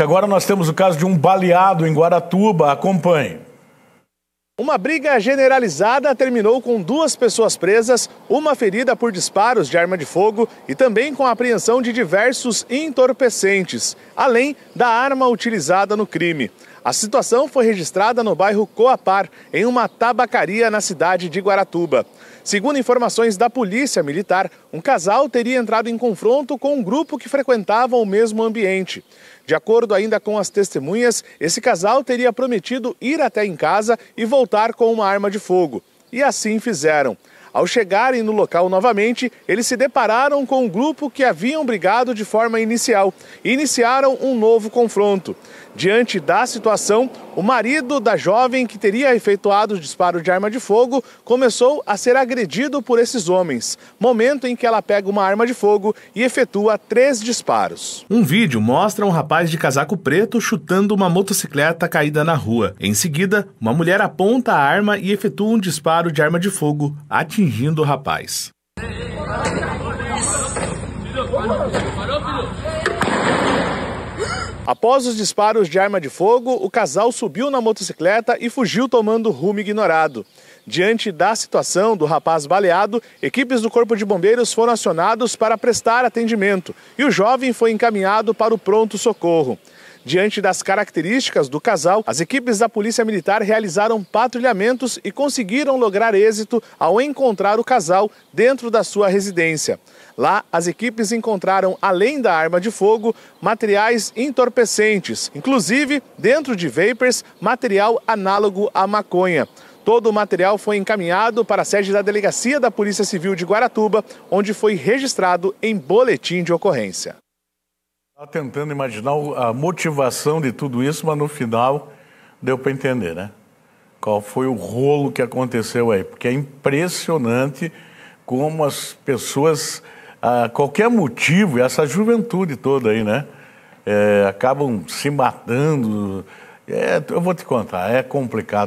Agora nós temos o caso de um baleado em Guaratuba. Acompanhe. Uma briga generalizada terminou com duas pessoas presas, uma ferida por disparos de arma de fogo e também com a apreensão de diversos entorpecentes, além da arma utilizada no crime. A situação foi registrada no bairro Coapar, em uma tabacaria na cidade de Guaratuba. Segundo informações da Polícia Militar, um casal teria entrado em confronto com um grupo que frequentava o mesmo ambiente. De acordo ainda com as testemunhas, esse casal teria prometido ir até em casa e voltar com uma arma de fogo. E assim fizeram. Ao chegarem no local novamente, eles se depararam com um grupo que haviam brigado de forma inicial e iniciaram um novo confronto. Diante da situação, o marido da jovem que teria efetuado o disparo de arma de fogo começou a ser agredido por esses homens, momento em que ela pega uma arma de fogo e efetua três disparos. Um vídeo mostra um rapaz de casaco preto chutando uma motocicleta caída na rua. Em seguida, uma mulher aponta a arma e efetua um disparo de arma de fogo, atingindo o rapaz. Parou, filho! Após os disparos de arma de fogo, o casal subiu na motocicleta e fugiu tomando rumo ignorado. Diante da situação do rapaz baleado, equipes do Corpo de Bombeiros foram acionados para prestar atendimento e o jovem foi encaminhado para o pronto-socorro. Diante das características do casal, as equipes da Polícia Militar realizaram patrulhamentos e conseguiram lograr êxito ao encontrar o casal dentro da sua residência. Lá, as equipes encontraram, além da arma de fogo, materiais entorpecentes, inclusive, dentro de vapers, material análogo à maconha. Todo o material foi encaminhado para a sede da Delegacia da Polícia Civil de Guaratuba, onde foi registrado em boletim de ocorrência. Tá tentando imaginar a motivação de tudo isso, mas no final deu para entender, né? Qual foi o rolo que aconteceu aí? Porque é impressionante como as pessoas, a qualquer motivo, essa juventude toda aí, né? É, acabam se matando. É, eu vou te contar, é complicado.